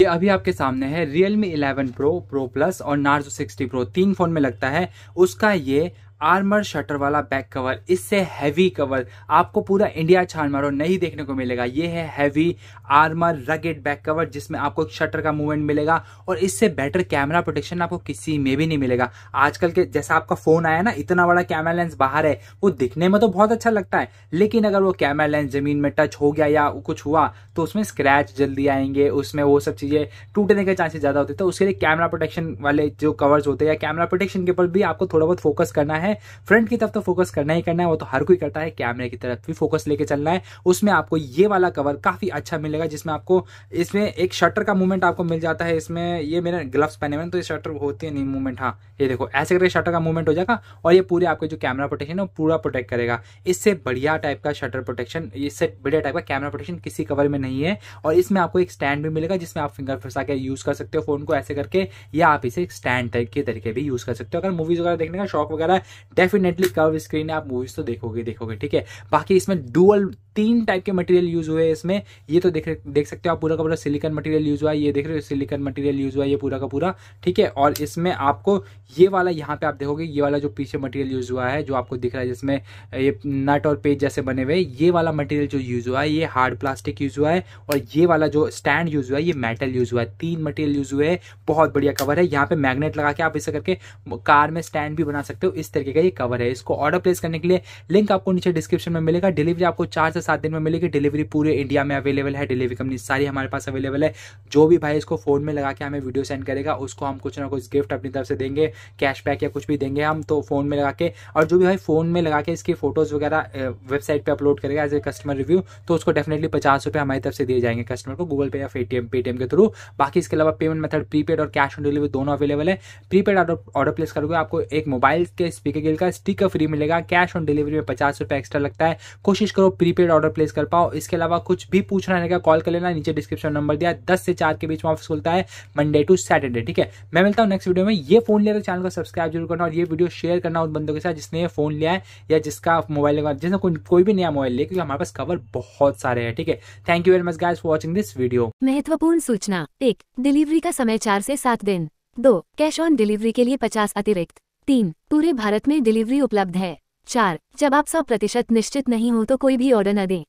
ये अभी आपके सामने है Realme 11 Pro, Pro Plus और Narzo 60 Pro तीन फोन में लगता है उसका ये आर्मर शटर वाला बैक कवर इससे हैवी कवर आपको पूरा इंडिया छान मारो नहीं देखने को मिलेगा ये है heavy armour rugged back cover जिसमें आपको शटर का मूवमेंट मिलेगा और इससे बेटर कैमरा प्रोटेक्शन आपको किसी में भी नहीं मिलेगा आजकल के जैसा आपका फोन आया ना इतना बड़ा कैमरा लेंस बाहर है वो दिखने में तो बहुत अच्छा लगता है लेकिन अगर वो कैमरा लेंस जमीन में टच हो गया या कुछ हुआ तो उसमें स्क्रैच जल्दी आएंगे उसमें वो सब चीज़ें टूटने के चांसेस ज़्यादा होते तो उसके लिए कैमरा प्रोटेक्शन वाले जो कवर्स होते हैं या कैमरा प्रोटेक्शन के ऊपर भी आपको थोड़ा बहुत फोकस करना है है फ्रंट की तरफ तो फोकस करना ही करना है वो तो हर कोई करता है कैमरे की तरफ भी फोकस लेके चलना है उसमें आपको ये वाला कवर काफ़ी अच्छा मिलेगा जिसमें आपको इसमें एक शटर का मूवमेंट आपको मिल जाता है इसमें ये मेरे ग्लव्स पहने हुए तो ये शटर होती है नहीं मूवमेंट हाँ ये देखो ऐसे करके शटर का मूवमेंट हो जाएगा और ये पूरे आपके जो कैमरा प्रोटेक्शन है पूरा प्रोटेक्ट करेगा इससे बढ़िया टाइप का शटर प्रोटेक्शन इससे बढ़िया टाइप का कैमरा प्रोटेक्शन किसी कवर में नहीं है और इसमें आपको एक स्टैंड भी मिलेगा जिसमें आप फिंगर फंसा के यूज़ कर सकते हो फोन को ऐसे करके या आप इसे स्टैंड टाइप के तरीके भी यूज़ कर सकते हो अगर मूवीज़ वगैरह देखने का शौक वगैरह डेफिनेटली कर्व स्क्रीन है आप मूवीज तो देखोगे देखोगे ठीक है बाकी इसमें डुअल तीन टाइप के मटेरियल यूज हुए इसमें ये तो देख देख सकते हो आप पूरा का पूरा सिलिकॉन मटेरियल यूज हुआ है ये देख रहे हो सिलिकॉन मटेरियल यूज हुआ है ये पूरा का पूरा ठीक है और इसमें आपको ये वाला यहाँ पे आप देखोगे ये वाला जो पीछे मटेरियल यूज हुआ है जो आपको दिख रहा है जिसमें ये नट और पेज जैसे बने हुए ये वाला मटेरियल जो यूज हुआ है ये हार्ड प्लास्टिक यूज हुआ है और ये वाला जो स्टैंड यूज हुआ है ये मेटल यूज हुआ है तीन मटेरियल यूज हुए हैं बहुत बढ़िया कवर है यहाँ पे मैग्नेट लगा के आप इसे करके कार में स्टैंड भी बना सकते हो इस तरीके का ये कवर है इसको ऑर्डर प्लेस करने के लिए लिंक आपको नीचे डिस्क्रिप्शन में मिलेगा डिलीवरी आपको चार से सात दिन में मिलेगी डिलीवरी पूरे इंडिया में अवेलेबल है डिलीवरी कंपनी सारी हमारे पास अवेलेबल है जो भी भाई इसको फोन में लगा के हमें वीडियो सेंड करेगा उसको हम कुछ ना कुछ गिफ्ट अपनी तरफ से देंगे कैशबैक या कुछ भी देंगे हम तो फोन में लगा के और जो भी भाई फोन में लगा के इसकी फोटोज वगैरह वेबसाइट पर अपलोड करेगा एज ए कस्टमर रिव्यू तो उसको डेफिनेटली पचास रुपये हमारी तरफ से दिए जाएंगे कस्टमर को गूगल पे या पेटीएम पेटीएम के थ्रू बाकी इसके अलावा पेमेंट मेथड प्रीपेड और कैश ऑन डिलीवरी दोनों अवेलेबल है प्रीपेड ऑर्डर प्लेस करोगे आपको एक मोबाइल के स्पीकर गिल का स्टिकर फ्री मिलेगा कैश ऑन डिलीवरी में पचास रुपये एक्स्ट्रा लगता है कोशिश करो प्रीपेड ऑर्डर प्लेस कर पाओ इसके अलावा कुछ भी पूछना रहेगा कॉल कर लेना नीचे डिस्क्रिप्शन नंबर दिया दस से चार के बीच में ऑफिस खुलता है मंडे टू सैटरडे ठीक है मैं मिलता हूँ नेक्स्ट वीडियो में ये फोन लेकर चैनल को सब्सक्राइब जरूर करना और ये वीडियो शेयर करना उन बंदों के साथ जिसने ये फोन लिया है या जिसका मोबाइल लेगा जिसने कोई भी नया मोबाइल लिया क्योंकि हमारे पास कवर बहुत सारे है ठीक है thank you very much guys for watching this video महत्वपूर्ण सूचना एक डिलीवरी का समय चार से सात दिन दो कैश ऑन डिलीवरी के लिए पचास अतिरिक्त तीन पूरे भारत में डिलीवरी उपलब्ध है चार जब आप सौ प्रतिशत निश्चित नहीं हो तो कोई भी ऑर्डर न दें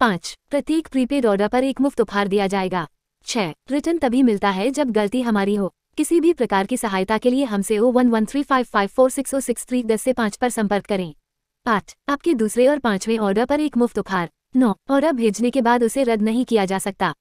पाँच प्रत्येक प्रीपेड ऑर्डर पर एक मुफ्त उपहार दिया जाएगा छह रिटर्न तभी मिलता है जब गलती हमारी हो किसी भी प्रकार की सहायता के लिए हमसे O one one three five five four six O six three दस से पाँच पर संपर्क करें आठ आपके दूसरे और पांचवें ऑर्डर पर एक मुफ्त उपहार नौ ऑर्डर भेजने के बाद उसे रद्द नहीं किया जा सकता